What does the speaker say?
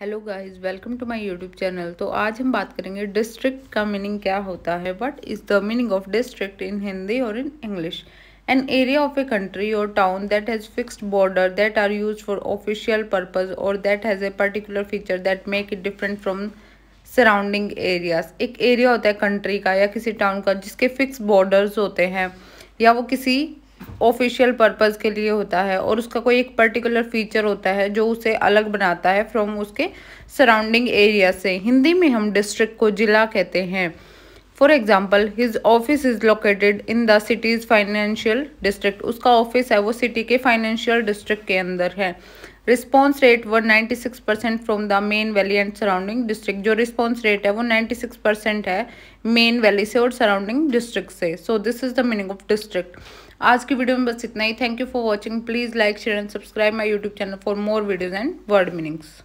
hello guys welcome to my YouTube channel तो आज हम बात करेंगे डिस्ट्रिक्ट का मीनिंग क्या होता है what is the meaning of district in Hindi और in English an area of a country और town that has fixed border that are use for official purpose और that has a particular feature that make it different from surrounding areas एक area होता है country का या किसी town का जिसके फिक्स बॉर्डर्स होते हैं या वो किसी ऑफिशियल पर्पज़ के लिए होता है और उसका कोई एक पर्टिकुलर फीचर होता है जो उसे अलग बनाता है फ्रॉम उसके सराउंडिंग एरिया से हिंदी में हम डिस्ट्रिक्ट को ज़िला कहते हैं for example his office is located in the city's financial district उसका ऑफिस है वो सिटी के फाइनेंशियल डिस्ट्रिक्ट के अंदर है response rate one ninety six percent from the main valley and surrounding district जो रिस्पॉन्स रेट है वो नाइन्टी सिक्स परसेंट है मेन वैली से और सराउंडिंग डिस्ट्रिक्ट से so this is the meaning of district आज की वीडियो में बस इतना ही thank you for watching please like share and subscribe my YouTube channel for more videos and word meanings